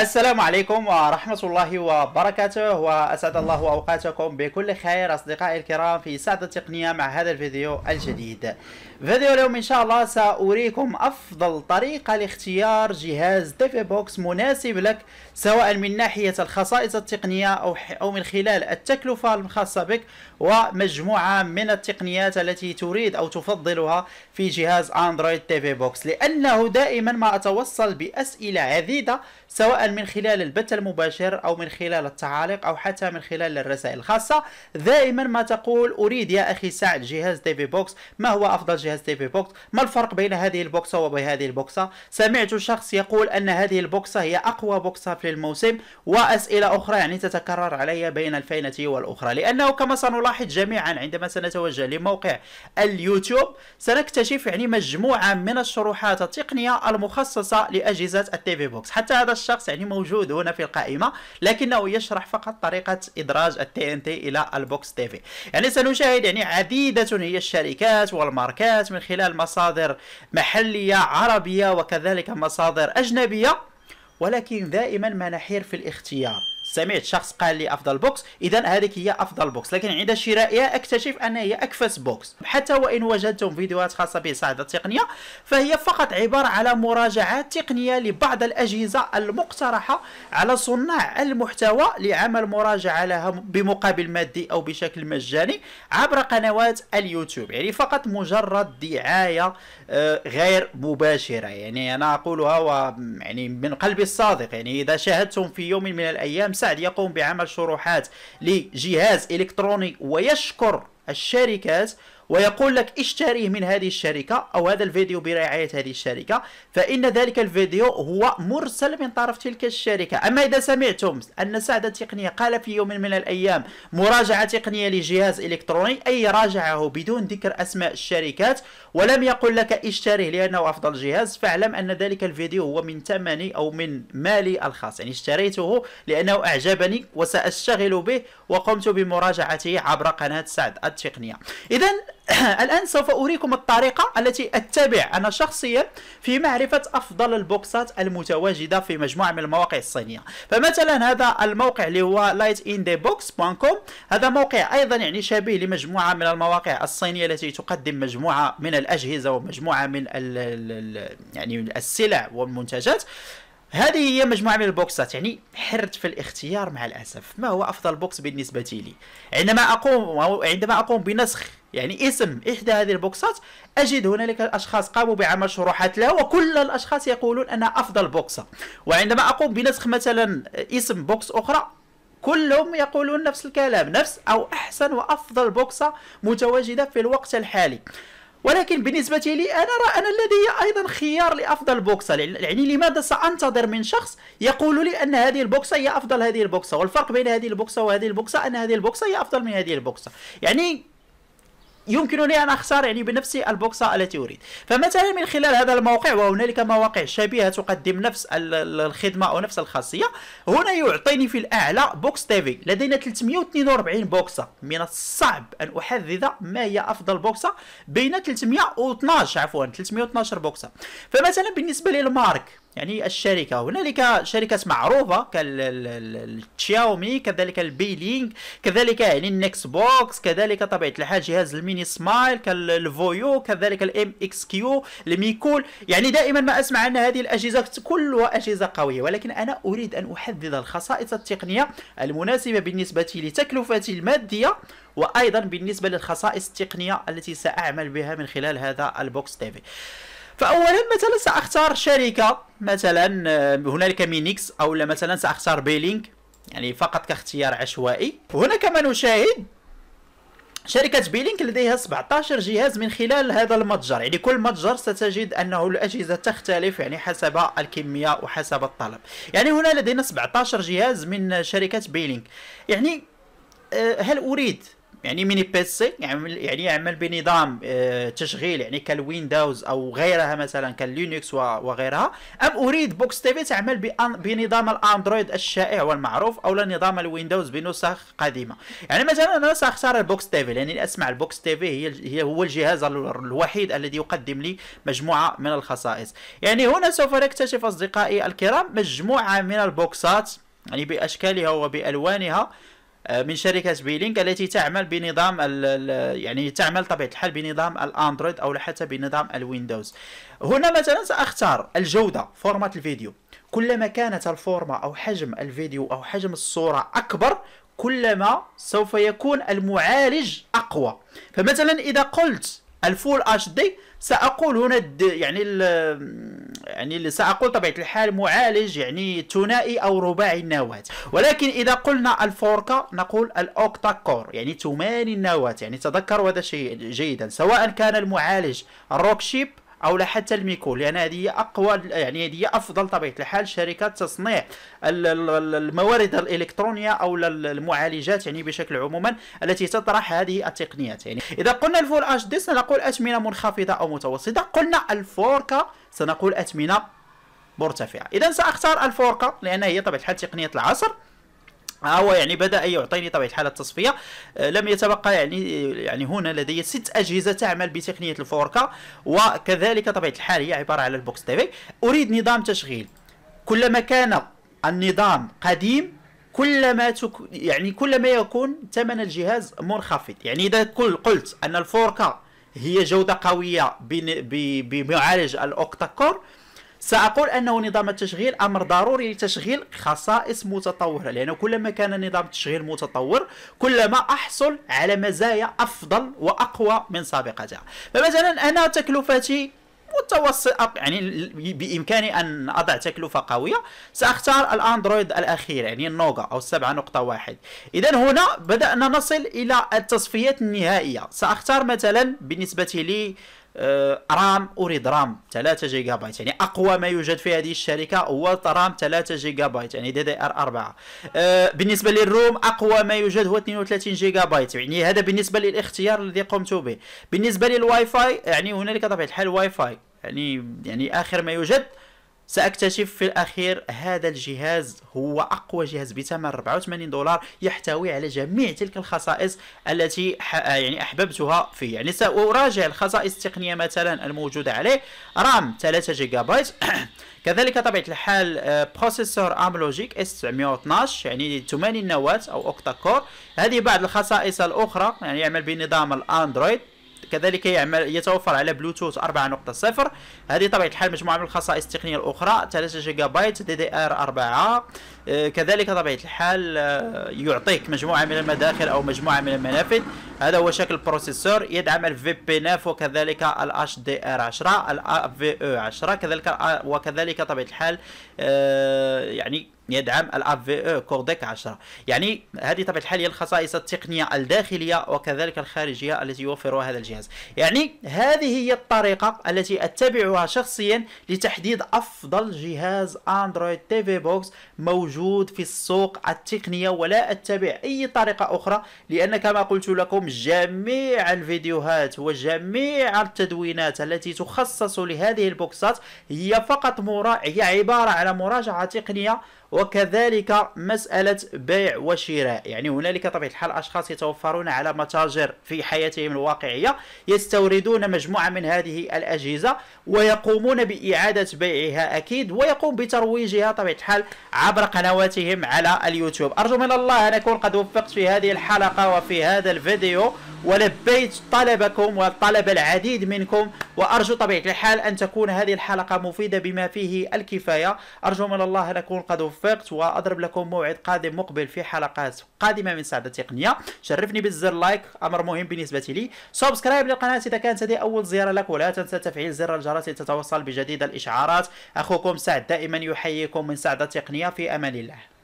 السلام عليكم ورحمة الله وبركاته وأسعد الله أوقاتكم بكل خير أصدقائي الكرام في سعد التقنية مع هذا الفيديو الجديد فيديو اليوم إن شاء الله سأريكم أفضل طريقة لاختيار جهاز ديفي بوكس مناسب لك سواء من ناحية الخصائص التقنية أو, أو من خلال التكلفة الخاصة بك ومجموعة من التقنيات التي تريد أو تفضلها في جهاز أندرويد ديفي بوكس لأنه دائما ما أتوصل بأسئلة عديدة سواء من خلال البث المباشر أو من خلال التعاليق أو حتى من خلال الرسائل الخاصة دائما ما تقول أريد يا أخي سعد جهاز تي في بوكس ما هو أفضل جهاز تي في بوكس ما الفرق بين هذه البوكسة وبهذه البوكسة سمعت شخص يقول أن هذه البوكسة هي أقوى بوكسة في الموسم وأسئلة أخرى يعني تتكرر علي بين الفينة والأخرى لأنه كما سنلاحظ جميعا عندما سنتوجه لموقع اليوتيوب سنكتشف يعني مجموعة من الشروحات التقنية المخصصة لأجهزة التي في بوكس حتى هذا الشخص يعني يعني موجود هنا في القائمة لكنه يشرح فقط طريقة إدراج التي ان تي إلى البوكس تي في يعني سنشاهد يعني عديدة هي الشركات والماركات من خلال مصادر محلية عربية وكذلك مصادر أجنبية ولكن دائما ما نحير في الاختيار سمعت شخص قال لي افضل بوكس اذا هذيك هي افضل بوكس لكن عند شرائها اكتشف انها هي اكفس بوكس حتى وان وجدتم فيديوهات خاصه بصعد التقنيه فهي فقط عباره على مراجعات تقنيه لبعض الاجهزه المقترحه على صناع المحتوى لعمل مراجعه لها بمقابل مادي او بشكل مجاني عبر قنوات اليوتيوب يعني فقط مجرد دعايه آه، غير مباشره يعني انا اقولها يعني من قلبي الصادق يعني اذا شاهدتم في يوم من الايام سعد يقوم بعمل شروحات لجهاز إلكتروني ويشكر الشركات ويقول لك اشتريه من هذه الشركة أو هذا الفيديو برعاية هذه الشركة فإن ذلك الفيديو هو مرسل من طرف تلك الشركة أما إذا سمعتم أن سعد التقنية قال في يوم من الأيام مراجعة تقنية لجهاز إلكتروني أي راجعه بدون ذكر أسماء الشركات ولم يقل لك اشتريه لأنه أفضل جهاز فاعلم أن ذلك الفيديو هو من ثمني أو من مالي الخاص يعني اشتريته لأنه أعجبني وسأشتغل به وقمت بمراجعته عبر قناة سعد التقنية إذا الآن سوف أريكم الطريقة التي أتبع أنا شخصيا في معرفة أفضل البوكسات المتواجدة في مجموعة من المواقع الصينية فمثلا هذا الموقع اللي هو lightindebox.com هذا موقع أيضا يعني شبيه لمجموعة من المواقع الصينية التي تقدم مجموعة من الأجهزة ومجموعة من الـ الـ يعني السلع والمنتجات هذه هي مجموعة من البوكسات يعني حرت في الاختيار مع الأسف ما هو أفضل بوكس بالنسبة لي عندما أقوم عندما أقوم بنسخ يعني اسم إحدى هذه البوكسات أجد هنالك الاشخاص قاموا بعمل شروحات لها وكل الأشخاص يقولون انها أفضل بوكسه وعندما أقوم بنسخ مثلا اسم بوكس أخرى كلهم يقولون نفس الكلام نفس أو أحسن وأفضل بوكسة متواجدة في الوقت الحالي ولكن بالنسبة لي أنا أرى أن لدي أيضا خيار لأفضل بوكسة يعني لماذا سأنتظر من شخص يقول لي أن هذه البوكسة هي أفضل هذه البوكسة والفرق بين هذه البوكسة وهذه البوكسة أن هذه البوكسة هي أفضل من هذه البوكسة يعني يمكنني أن أختار يعني بنفسي البوكسة التي أريد فمثلا من خلال هذا الموقع وهنالك مواقع شبيهة تقدم نفس الخدمة أو نفس الخاصية هنا يعطيني في الأعلى بوكس تيفي لدينا 342 بوكسة من الصعب أن أحدد ما هي أفضل بوكسة بين 312 عفوا 312 بوكسة فمثلا بالنسبة للمارك يعني الشركه هنالك شركات معروفه كالشاومي كذلك البيلينغ كذلك يعني النكس بوكس كذلك طبيعه الحال جهاز الميني سمايل كالفويو كذلك الام اكس كيو الميكول يعني دائما ما اسمع ان هذه الاجهزه كلها اجهزه قويه ولكن انا اريد ان احدد الخصائص التقنيه المناسبه بالنسبه لتكلفتي الماديه وايضا بالنسبه للخصائص التقنيه التي ساعمل بها من خلال هذا البوكس تيفي فاولا مثلا ساختار شركه مثلا آه، هنالك مينيكس او مثلا ساختار بيلينك يعني فقط كاختيار عشوائي هنا كما نشاهد شركة بيلينك لديها 17 جهاز من خلال هذا المتجر يعني كل متجر ستجد أنه الأجهزة تختلف يعني حسب الكمية وحسب الطلب يعني هنا لدينا 17 جهاز من شركة بيلينك يعني آه، هل أريد يعني ميني بيسي يعمل يعني يعمل بنظام آه، تشغيل يعني كالويندوز او غيرها مثلا كاللينكس وغيرها ام اريد بوكس تي في تعمل بنظام الاندرويد الشائع والمعروف او نظام الويندوز بنسخ قديمه يعني مثلا انا ساختار البوكس تي في لاني اسمع البوكس تي في هي هو الجهاز الوحيد الذي يقدم لي مجموعه من الخصائص يعني هنا سوف نكتشف اصدقائي الكرام مجموعه من البوكسات يعني باشكالها وبالوانها آه، من شركه بيلينك التي تعمل بنظام يعني تعمل طبيعه الحال بنظام الاندرويد او حتى بنظام الويندوز هنا مثلا ساختار الجوده فورمات الفيديو كلما كانت الفورمه او حجم الفيديو او حجم الصوره اكبر كلما سوف يكون المعالج اقوى فمثلا اذا قلت الفول اتش دي ساقول هنا يعني ال يعني ساقول طبيعه الحال معالج يعني ثنائي او رباعي النواه ولكن اذا قلنا الفوركا نقول الاوكتا كور يعني ثماني النواه يعني تذكروا هذا الشيء جيدا سواء كان المعالج الروك شيب او لا حتى الميكول لان هذه اقوى يعني هذه افضل بطبيعه الحال شركه تصنيع الموارد الالكترونيه او المعالجات يعني بشكل عموما التي تطرح هذه التقنيات يعني اذا قلنا الفول اتش دي سنقول اثمنه منخفضه او متوسطه قلنا الفوركا سنقول اثمنه مرتفعه اذا ساختار الفوركا لان هي طبيعه الحال تقنيه العصر هو يعني بدا يعطيني طبيعه الحال التصفيه آه، لم يتبقى يعني يعني هنا لدي ست اجهزه تعمل بتقنيه الفوركا وكذلك طبيعه الحال هي عباره على البوكس تي في اريد نظام تشغيل كلما كان النظام قديم كلما تك... يعني كلما يكون ثمن الجهاز منخفض يعني اذا كل قلت ان الفوركا هي جوده قويه بمعالج الاوكتا كور سأقول أنه نظام التشغيل أمر ضروري لتشغيل خصائص متطورة لأنه كلما كان نظام التشغيل متطور كلما أحصل على مزايا أفضل وأقوى من سابقتها فمثلا أنا تكلفتي متوسطة يعني بإمكاني أن أضع تكلفة قوية سأختار الأندرويد الأخير يعني النوغا أو 7.1 إذا هنا بدأنا نصل إلى التصفيات النهائية سأختار مثلا بالنسبة لي آه، رام اريد رام 3 جيجا بايت يعني اقوى ما يوجد في هذه الشركه هو رام 3 جيجا بايت يعني دي دي ار 4 آه، بالنسبه للروم اقوى ما يوجد هو 32 جيجا بايت يعني هذا بالنسبه للاختيار الذي قمت به بالنسبه للواي فاي يعني هنالك طبيعه الحال واي فاي يعني يعني اخر ما يوجد سأكتشف في الأخير هذا الجهاز هو أقوى جهاز بثمن 84 دولار يحتوي على جميع تلك الخصائص التي آه، يعني أحببتها فيه يعني سأراجع الخصائص التقنية مثلا الموجودة عليه رام 3 جيجا بايت كذلك طبيعة الحال آه، بروسيسور ام لوجيك اس 912 يعني 80 نواة أو أوكتا كور هذه بعض الخصائص الأخرى يعني يعمل بنظام الأندرويد كذلك يعمل يتوفر على بلوتوث 4.0 هذه طبيعه الحال مجموعه من الخصائص التقنيه الاخرى 3 جيجا بايت دي دي ار 4 آه، كذلك طبيعه الحال آه، يعطيك مجموعه من المداخل او مجموعه من المنافذ هذا هو شكل البروسيسور يدعم الفي بي 9 وكذلك الاش دي ار 10 الاف في او 10 كذلك آه، وكذلك طبيعه الحال يعني يدعم الاف في او آه، كورديك 10 يعني هذه طبيعه الحال هي الخصائص التقنيه الداخليه وكذلك الخارجيه التي يوفرها هذا الجهاز يعني هذه هي الطريقه التي اتبعها شخصيا لتحديد افضل جهاز اندرويد تي في بوكس موجود في السوق التقنيه ولا اتبع اي طريقه اخرى لان كما قلت لكم جميع الفيديوهات وجميع التدوينات التي تخصص لهذه البوكسات هي فقط مراجعه هي عباره على مراجعه تقنيه وكذلك مسألة بيع وشراء يعني هنالك طبيعة الحال أشخاص يتوفرون على متاجر في حياتهم الواقعية يستوردون مجموعة من هذه الأجهزة ويقومون بإعادة بيعها أكيد ويقوم بترويجها طبيعة الحال عبر قنواتهم على اليوتيوب أرجو من الله أن أكون قد وفقت في هذه الحلقة وفي هذا الفيديو ولبيت طلبكم وطلب العديد منكم وأرجو طبيعة الحال أن تكون هذه الحلقة مفيدة بما فيه الكفاية أرجو من الله أن أكون قد وفقت وفقت واضرب لكم موعد قادم مقبل في حلقات قادمه من سعد التقنيه شرفني بالزر لايك امر مهم بالنسبه لي سبسكرايب للقناه اذا كانت هذه اول زياره لك ولا تنسى تفعيل زر الجرس لتتوصل بجديد الاشعارات اخوكم سعد دائما يحييكم من سعد التقنيه في امان الله